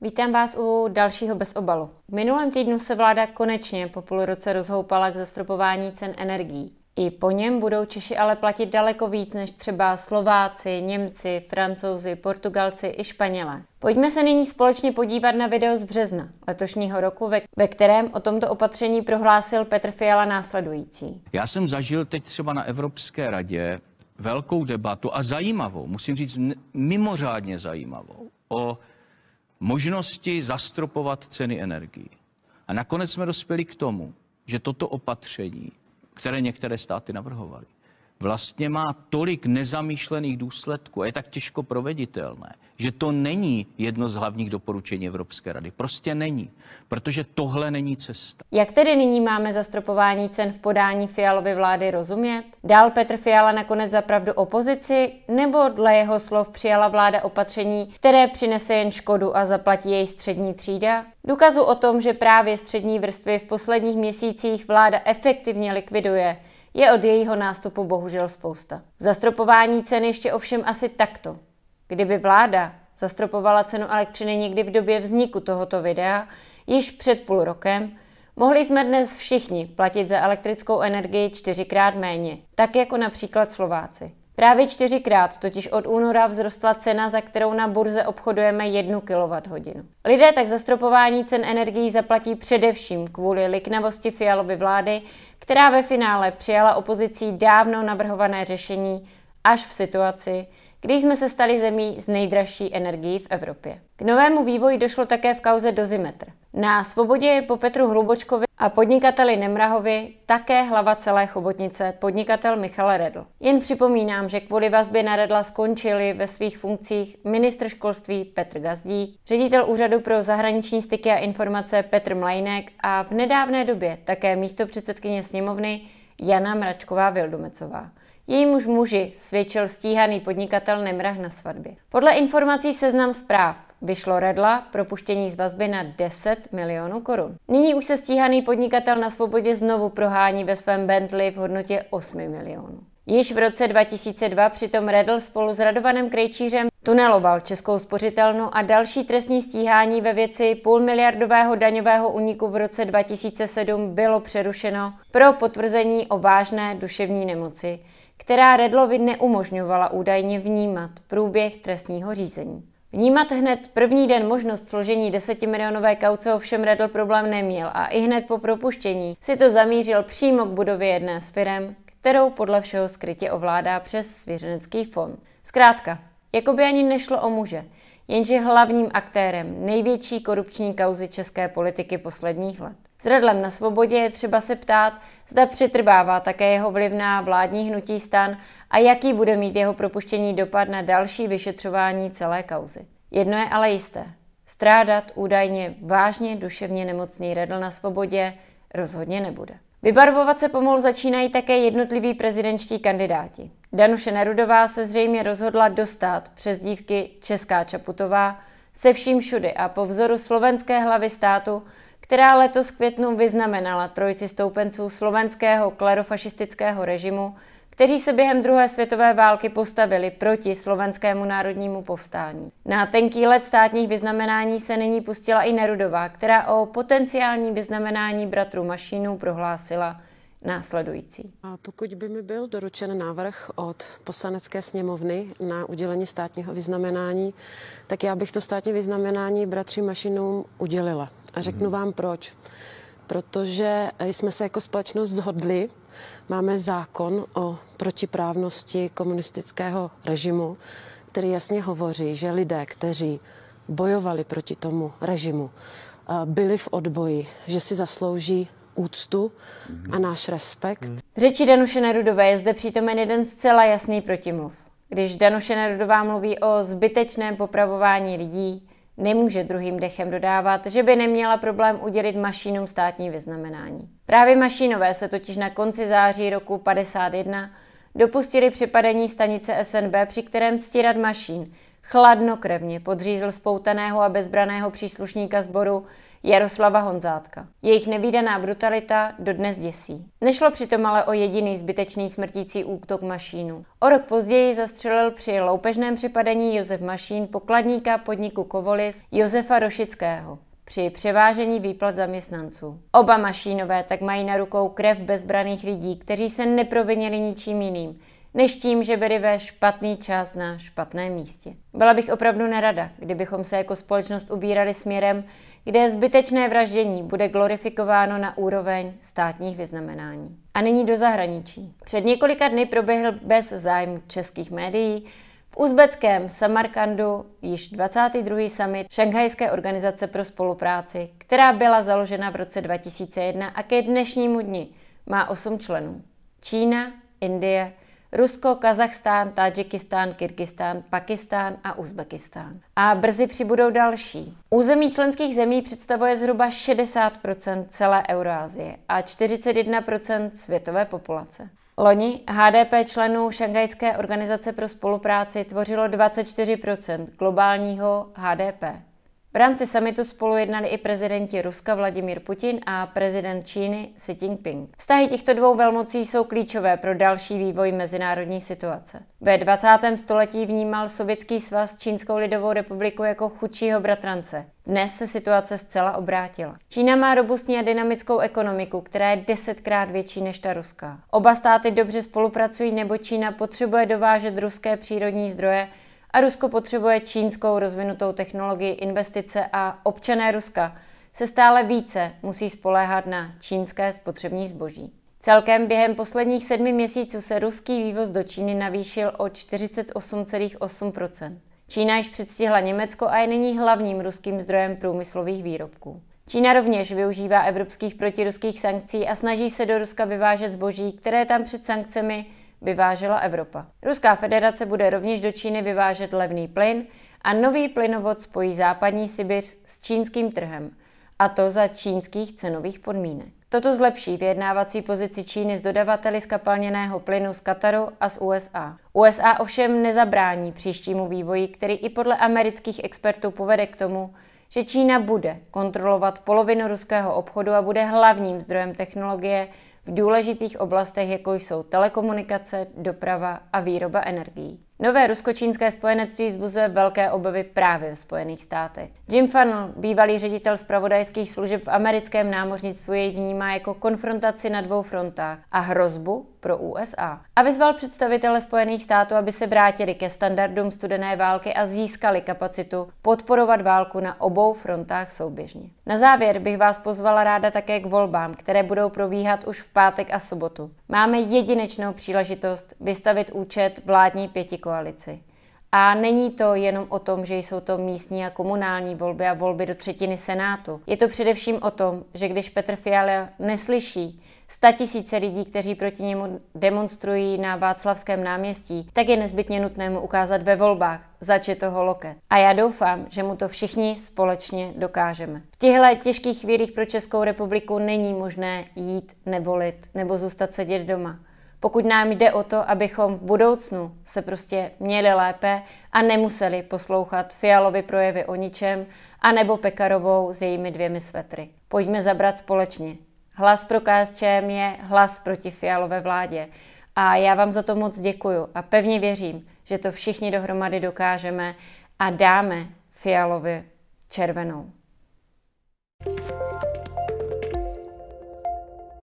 Vítám vás u dalšího bez obalu. V minulém týdnu se vláda konečně po půl roce rozhoupala k zastropování cen energií. I po něm budou Češi ale platit daleko víc než třeba Slováci, Němci, Francouzi, Portugalci i Španělé. Pojďme se nyní společně podívat na video z března letošního roku, ve, ve kterém o tomto opatření prohlásil Petr Fiala následující. Já jsem zažil teď třeba na Evropské radě velkou debatu a zajímavou, musím říct mimořádně zajímavou, o možnosti zastropovat ceny energií. A nakonec jsme dospěli k tomu, že toto opatření, které některé státy navrhovaly, vlastně má tolik nezamýšlených důsledků a je tak těžko proveditelné, že to není jedno z hlavních doporučení Evropské rady. Prostě není, protože tohle není cesta. Jak tedy nyní máme zastropování cen v podání Fialovy vlády rozumět? Dál Petr Fiala nakonec zapravdu opozici, nebo dle jeho slov přijala vláda opatření, které přinese jen škodu a zaplatí její střední třída? Důkazu o tom, že právě střední vrstvy v posledních měsících vláda efektivně likviduje, je od jejího nástupu bohužel spousta. Zastropování cen ještě ovšem asi takto. Kdyby vláda zastropovala cenu elektřiny někdy v době vzniku tohoto videa, již před půl rokem, mohli jsme dnes všichni platit za elektrickou energii čtyřikrát méně, tak jako například Slováci. Právě čtyřikrát totiž od února vzrostla cena, za kterou na burze obchodujeme 1 kWh. Lidé tak zastropování cen energií zaplatí především kvůli liknavosti fialovy vlády, která ve finále přijala opozicí dávno navrhované řešení až v situaci, kdy jsme se stali zemí s nejdražší energií v Evropě. K novému vývoji došlo také v kauze Dozimetr. Na svobodě je po Petru Hlubočkovi a podnikateli Nemrahovi také hlava celé chobotnice, podnikatel Michal Redl. Jen připomínám, že kvůli vazbě na Redla skončili ve svých funkcích ministr školství Petr Gazdík, ředitel Úřadu pro zahraniční styky a informace Petr Mlajnek a v nedávné době také místo předsedkyně sněmovny Jana Mračková-Vildumecová. Jejímuž muži svědčil stíhaný podnikatel Nemrah na svatbě. Podle informací seznam zpráv vyšlo Redla propuštění z vazby na 10 milionů korun. Nyní už se stíhaný podnikatel na svobodě znovu prohání ve svém Bentley v hodnotě 8 milionů. Již v roce 2002 přitom Redl spolu s Radovanem Krejčířem tuneloval Českou spořitelnu a další trestní stíhání ve věci půlmiliardového daňového úniku v roce 2007 bylo přerušeno pro potvrzení o vážné duševní nemoci, která Redlovi neumožňovala údajně vnímat průběh trestního řízení. Vnímat hned první den možnost složení desetimilionové kauce ovšem Redl problém neměl a i hned po propuštění si to zamířil přímo k budově jedné z firem, kterou podle všeho skrytě ovládá přes svěřenecký fond. Zkrátka, jako by ani nešlo o muže, jenže hlavním aktérem největší korupční kauzy české politiky posledních let. Zradlem na svobodě je třeba se ptát, zda přetrvává také jeho vliv na vládní hnutí stan a jaký bude mít jeho propuštění dopad na další vyšetřování celé kauzy. Jedno je ale jisté. Strádat údajně vážně duševně nemocný Redl na svobodě rozhodně nebude. Vybarvovat se pomalu začínají také jednotliví prezidenčtí kandidáti. Danuše Nerudová se zřejmě rozhodla dostat přes dívky Česká Čaputová se vším všudy a po vzoru slovenské hlavy státu která letos květnu vyznamenala trojici stoupenců slovenského klerofašistického režimu, kteří se během druhé světové války postavili proti slovenskému národnímu povstání. Na tenký let státních vyznamenání se nyní pustila i Nerudová, která o potenciální vyznamenání bratrů Mašínů prohlásila – následující. A pokud by mi byl doručen návrh od poslanecké sněmovny na udělení státního vyznamenání, tak já bych to státní vyznamenání bratřím Mašinům udělila. A řeknu mhm. vám proč. Protože jsme se jako společnost zhodli, máme zákon o protiprávnosti komunistického režimu, který jasně hovoří, že lidé, kteří bojovali proti tomu režimu, byli v odboji, že si zaslouží úctu a náš respekt. Řeči Danuše Nerudové je zde přítomen jeden zcela jasný protimluv. Když Danuše Nerudová mluví o zbytečném popravování lidí, nemůže druhým dechem dodávat, že by neměla problém udělit mašínům státní vyznamenání. Právě mašínové se totiž na konci září roku 51 dopustili přepadení stanice SNB, při kterém ctírat mašín chladnokrevně podřízl spoutaného a bezbraného příslušníka sboru Jaroslava Honzátka. Jejich nevýdaná brutalita dodnes děsí. Nešlo přitom ale o jediný zbytečný smrtící útok Mašínu. O rok později zastřelil při loupežném přepadení Josef Mašín pokladníka podniku Kovolis Josefa Rošického při převážení výplat zaměstnanců. Oba mašínové tak mají na rukou krev bezbraných lidí, kteří se neprovinili ničím jiným, než tím, že byli ve špatný čas na špatném místě. Byla bych opravdu nerada, kdybychom se jako společnost ubírali směrem, kde zbytečné vraždění bude glorifikováno na úroveň státních vyznamenání. A nyní do zahraničí. Před několika dny proběhl bez zájmu českých médií v uzbeckém Samarkandu již 22. summit Šanghajské organizace pro spolupráci, která byla založena v roce 2001 a ke dnešnímu dni má 8 členů. Čína, Indie, Rusko, Kazachstán, Tadžikistán, Kyrgyzstán, Pakistán a Uzbekistán. A brzy přibudou další. Území členských zemí představuje zhruba 60 celé Eurázie a 41 světové populace. Loni HDP členů Šangajské organizace pro spolupráci tvořilo 24 globálního HDP. V rámci samitu spolu jednali i prezidenti Ruska Vladimír Putin a prezident Číny Xi Jinping. Vztahy těchto dvou velmocí jsou klíčové pro další vývoj mezinárodní situace. Ve 20. století vnímal Sovětský svaz Čínskou lidovou republiku jako chudšího bratrance. Dnes se situace zcela obrátila. Čína má robustní a dynamickou ekonomiku, která je desetkrát větší než ta ruská. Oba státy dobře spolupracují, nebo Čína potřebuje dovážet ruské přírodní zdroje, a Rusko potřebuje čínskou rozvinutou technologii, investice a občané Ruska se stále více musí spoléhat na čínské spotřební zboží. Celkem během posledních sedmi měsíců se ruský vývoz do Číny navýšil o 48,8 Čína již předstihla Německo a je nyní hlavním ruským zdrojem průmyslových výrobků. Čína rovněž využívá evropských protiruských sankcí a snaží se do Ruska vyvážet zboží, které tam před sankcemi vyvážela Evropa. Ruská federace bude rovněž do Číny vyvážet levný plyn a nový plynovod spojí západní Sibiř s čínským trhem, a to za čínských cenových podmínek. Toto zlepší vyjednávací pozici Číny s dodavateli skapalněného plynu z Kataru a z USA. USA ovšem nezabrání příštímu vývoji, který i podle amerických expertů povede k tomu, že Čína bude kontrolovat polovinu ruského obchodu a bude hlavním zdrojem technologie v důležitých oblastech, jako jsou telekomunikace, doprava a výroba energií. Nové ruskočínské spojenectví vzbuzuje velké obavy právě v Spojených státech. Jim Funnell, bývalý ředitel zpravodajských služeb v americkém námořnictvu, jej vnímá jako konfrontaci na dvou frontách a hrozbu pro USA. A vyzval představitele Spojených států, aby se vrátili ke standardům studené války a získali kapacitu podporovat válku na obou frontách souběžně. Na závěr bych vás pozvala ráda také k volbám, které budou probíhat už v pátek a sobotu. Máme jedinečnou příležitost vystavit účet vládní pětikoalice koalici. A není to jenom o tom, že jsou to místní a komunální volby a volby do třetiny Senátu. Je to především o tom, že když Petr Fiala neslyší tisíce lidí, kteří proti němu demonstrují na Václavském náměstí, tak je nezbytně nutné mu ukázat ve volbách, zač je toho loket. A já doufám, že mu to všichni společně dokážeme. V těchto těžkých chvílích pro Českou republiku není možné jít, nevolit nebo zůstat sedět doma pokud nám jde o to, abychom v budoucnu se prostě měli lépe a nemuseli poslouchat Fialovi projevy o ničem a nebo Pekarovou s jejími dvěmi svetry. Pojďme zabrat společně. Hlas pro KSČM je hlas proti Fialové vládě. A já vám za to moc děkuju a pevně věřím, že to všichni dohromady dokážeme a dáme Fialovi červenou.